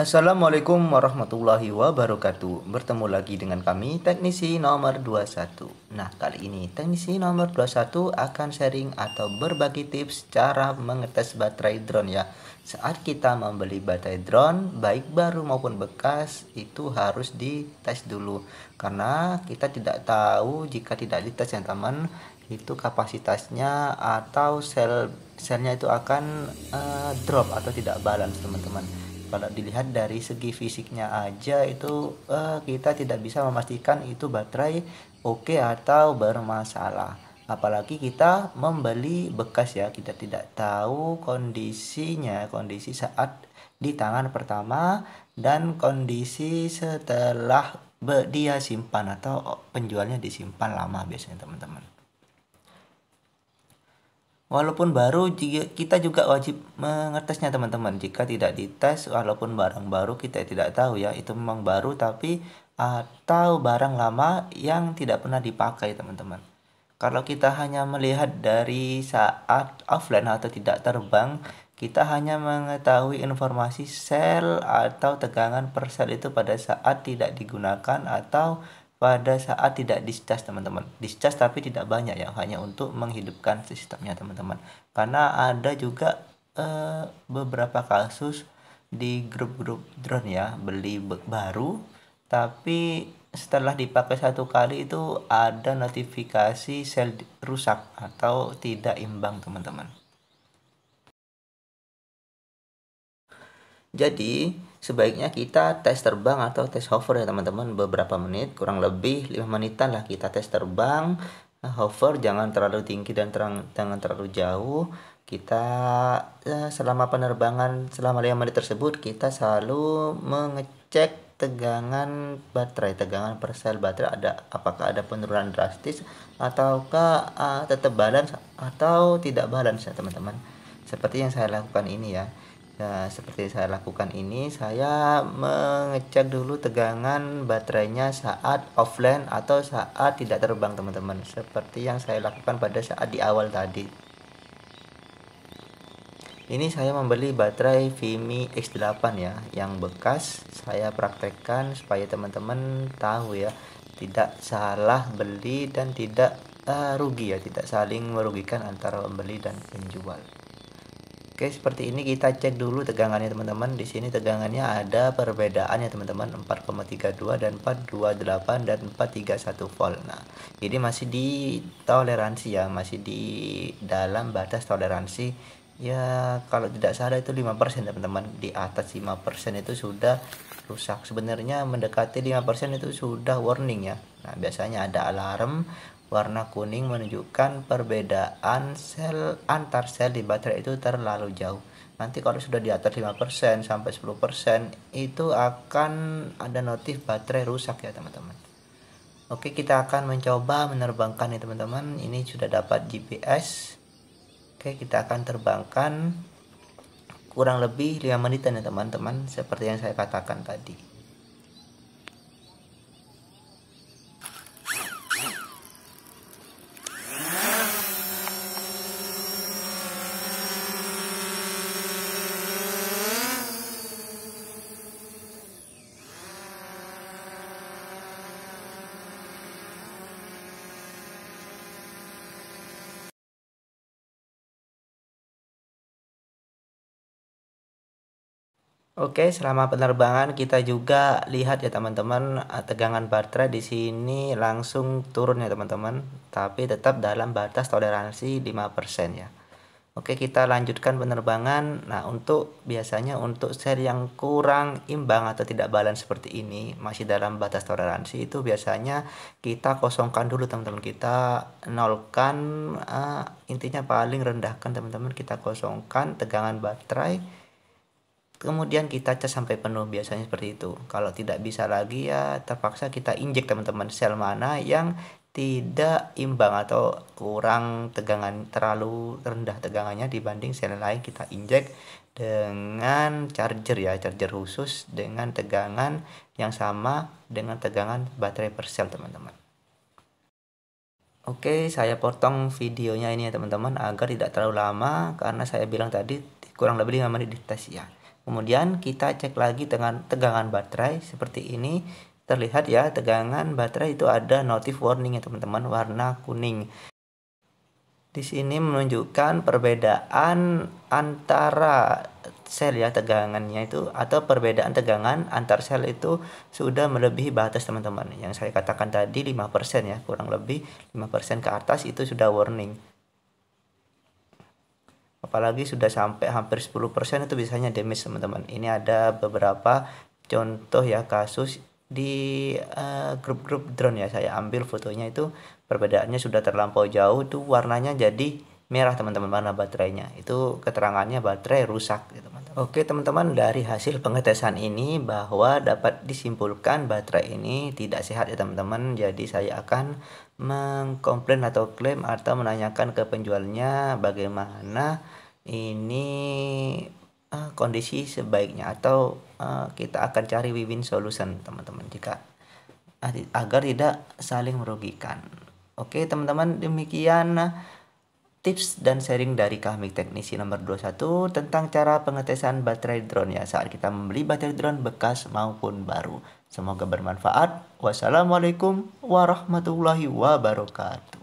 Assalamualaikum warahmatullahi wabarakatuh Bertemu lagi dengan kami teknisi nomor 21 Nah kali ini teknisi nomor 21 akan sharing atau berbagi tips cara mengetes baterai drone ya Saat kita membeli baterai drone baik baru maupun bekas itu harus dites dulu Karena kita tidak tahu jika tidak dites yang teman itu kapasitasnya atau sel selnya itu akan uh, drop atau tidak balance teman-teman kalau dilihat dari segi fisiknya aja itu uh, kita tidak bisa memastikan itu baterai oke okay atau bermasalah apalagi kita membeli bekas ya kita tidak tahu kondisinya kondisi saat di tangan pertama dan kondisi setelah dia simpan atau penjualnya disimpan lama biasanya teman-teman Walaupun baru, kita juga wajib mengetesnya teman-teman. Jika tidak dites, walaupun barang baru kita tidak tahu ya, itu memang baru tapi atau barang lama yang tidak pernah dipakai teman-teman. Kalau kita hanya melihat dari saat offline atau tidak terbang, kita hanya mengetahui informasi sel atau tegangan per sel itu pada saat tidak digunakan atau pada saat tidak discharge teman-teman discharge tapi tidak banyak ya hanya untuk menghidupkan sistemnya teman-teman karena ada juga eh, beberapa kasus di grup-grup drone ya beli baru tapi setelah dipakai satu kali itu ada notifikasi sel rusak atau tidak imbang teman-teman jadi sebaiknya kita tes terbang atau tes hover ya teman-teman beberapa menit kurang lebih 5 menitan lah kita tes terbang hover jangan terlalu tinggi dan terang, jangan terlalu jauh kita eh, selama penerbangan selama 5 menit tersebut kita selalu mengecek tegangan baterai tegangan persel baterai ada apakah ada penurunan drastis ataukah uh, tetap balance atau tidak balance ya teman-teman seperti yang saya lakukan ini ya ya seperti saya lakukan ini saya mengecek dulu tegangan baterainya saat offline atau saat tidak terbang teman-teman seperti yang saya lakukan pada saat di awal tadi ini saya membeli baterai Vimi X8 ya yang bekas saya praktekkan supaya teman-teman tahu ya tidak salah beli dan tidak uh, rugi ya tidak saling merugikan antara pembeli dan penjual Oke, seperti ini kita cek dulu tegangannya teman-teman. Di sini tegangannya ada perbedaan ya teman-teman, 4,32 dan 428 dan 431 volt. Nah, ini masih di toleransi ya, masih di dalam batas toleransi. Ya, kalau tidak salah itu 5% teman-teman. Di atas 5% itu sudah rusak. Sebenarnya mendekati 5% itu sudah warning ya. Nah, biasanya ada alarm Warna kuning menunjukkan perbedaan sel antar sel di baterai itu terlalu jauh. Nanti kalau sudah di atas 5% sampai 10% itu akan ada notif baterai rusak ya teman-teman. Oke, kita akan mencoba menerbangkan ya teman-teman. Ini sudah dapat GPS. Oke, kita akan terbangkan kurang lebih 5 menitan ya teman-teman seperti yang saya katakan tadi. Oke, selama penerbangan kita juga lihat ya teman-teman, eh, tegangan baterai di sini langsung turun ya teman-teman, tapi tetap dalam batas toleransi 5% ya. Oke, kita lanjutkan penerbangan. Nah, untuk biasanya untuk share yang kurang imbang atau tidak balance seperti ini, masih dalam batas toleransi itu biasanya kita kosongkan dulu teman-teman. Kita nolkan uh, intinya paling rendahkan teman-teman, kita kosongkan tegangan baterai kemudian kita cas sampai penuh biasanya seperti itu kalau tidak bisa lagi ya terpaksa kita injek teman-teman sel mana yang tidak imbang atau kurang tegangan terlalu rendah tegangannya dibanding sel lain kita injek dengan charger ya charger khusus dengan tegangan yang sama dengan tegangan baterai per sel teman-teman Oke saya potong videonya ini ya teman-teman agar tidak terlalu lama karena saya bilang tadi kurang lebih 5 menit di tes ya Kemudian kita cek lagi dengan tegangan baterai seperti ini terlihat ya tegangan baterai itu ada notif warning ya teman-teman warna kuning. Di sini menunjukkan perbedaan antara sel ya tegangannya itu atau perbedaan tegangan antar sel itu sudah melebihi batas teman-teman yang saya katakan tadi 5% ya kurang lebih 5% ke atas itu sudah warning apalagi sudah sampai hampir 10% itu biasanya damage teman-teman ini ada beberapa contoh ya kasus di grup eh, grup-grup drone ya saya ambil fotonya itu perbedaannya sudah terlampau jauh itu warnanya jadi merah teman-teman warna baterainya itu keterangannya baterai rusak gitu teman Oke teman-teman dari hasil pengetesan ini bahwa dapat disimpulkan baterai ini tidak sehat ya teman-teman Jadi saya akan mengkomplain atau klaim atau menanyakan ke penjualnya bagaimana ini uh, kondisi sebaiknya Atau uh, kita akan cari win-win solution teman-teman jika eh, agar tidak saling merugikan Oke teman-teman demikian tips dan sharing dari kami teknisi nomor 21 tentang cara pengetesan baterai drone ya saat kita membeli baterai drone bekas maupun baru. Semoga bermanfaat. Wassalamualaikum warahmatullahi wabarakatuh.